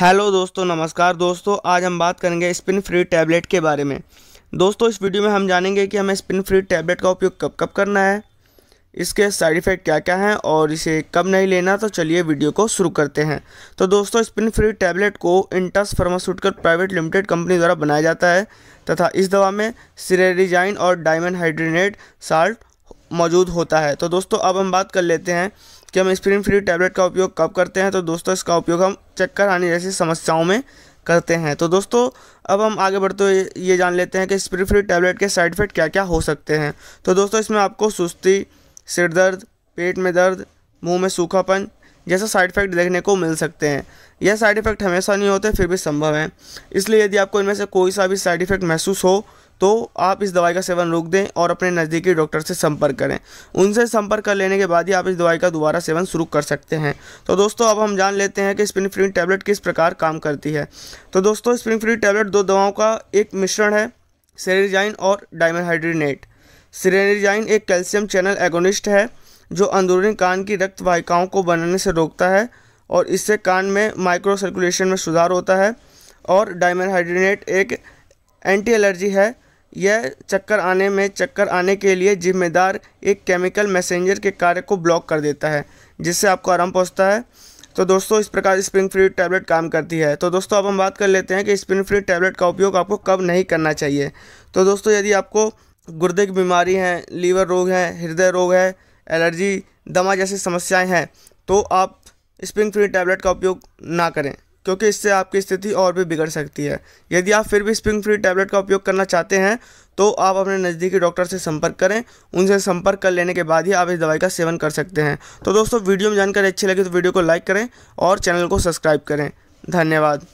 hello दोस्तों नमस्कार दोस्तों आज हम बात करेंगे स्पिन फ्री टैबलेट के बारे में दोस्तों इस वीडियो में हम जानेंगे कि हमें स्पिन फ्री टैबलेट का उपयोग कब कब करना है इसके साइड इफ़ेक्ट क्या क्या हैं और इसे कब नहीं लेना तो चलिए वीडियो को शुरू करते हैं तो दोस्तों स्पिन फ्री टैबलेट को Intas pharmaceutical private limited company द्वारा बनाया जाता है तथा इस दवा में सीरेजाइन और डायमंड हाइड्रेनेट साल्ट मौजूद होता है तो दोस्तों अब हम बात कर लेते हैं कि हम स्प्रिन फ्री टैबलेट का उपयोग कब करते हैं तो दोस्तों इसका उपयोग हम चक्कर आने जैसी समस्याओं में करते हैं तो दोस्तों अब हम आगे बढ़ते हुए ये जान लेते हैं कि स्प्रिन फ्री टैबलेट के साइड इफेक्ट क्या क्या हो सकते हैं तो दोस्तों इसमें आपको सुस्ती सिर दर्द पेट में दर्द मुँह में सूखापन जैसा साइड इफेक्ट देखने को मिल सकते हैं यह साइड इफेक्ट हमेशा नहीं होते फिर भी संभव हैं इसलिए यदि आपको इनमें से कोई सा भी साइड इफेक्ट महसूस हो तो आप इस दवाई का सेवन रोक दें और अपने नज़दीकी डॉक्टर से संपर्क करें उनसे संपर्क कर लेने के बाद ही आप इस दवाई का दोबारा सेवन शुरू कर सकते हैं तो दोस्तों अब हम जान लेते हैं कि स्प्रिंग फ्री टैबलेट किस प्रकार काम करती है तो दोस्तों स्प्रिंग फ्री टैबलेट दो दवाओं का एक मिश्रण है सेरेजाइन और डायमनहाइड्रीनेट सिरेनिजाइन एक कैल्शियम चैनल एगोनिस्ट है जो अंदरूनी कान की रक्त वाहिकाओं को बनने से रोकता है और इससे कान में माइक्रो सर्कुलेशन में सुधार होता है और हाइड्रीनेट एक एंटी एलर्जी है यह चक्कर आने में चक्कर आने के लिए जिम्मेदार एक केमिकल मैसेंजर के कार्य को ब्लॉक कर देता है जिससे आपको आराम पहुंचता है तो दोस्तों इस प्रकार स्प्रिंग फ्री टैबलेट काम करती है तो दोस्तों अब हम बात कर लेते हैं कि स्प्रिंग फ्री टैबलेट का उपयोग आपको कब नहीं करना चाहिए तो दोस्तों यदि आपको गुर्दे की बीमारी है लीवर रोग है हृदय रोग है एलर्जी दमा जैसी समस्याएं हैं तो आप स्प्रिंग फ्री टैबलेट का उपयोग ना करें क्योंकि इससे आपकी स्थिति और भी बिगड़ सकती है यदि आप फिर भी स्प्रिंग फ्री टैबलेट का उपयोग करना चाहते हैं तो आप अपने नज़दीकी डॉक्टर से संपर्क करें उनसे संपर्क कर लेने के बाद ही आप इस दवाई का सेवन कर सकते हैं तो दोस्तों वीडियो में जानकारी अच्छी लगी तो वीडियो को लाइक करें और चैनल को सब्सक्राइब करें धन्यवाद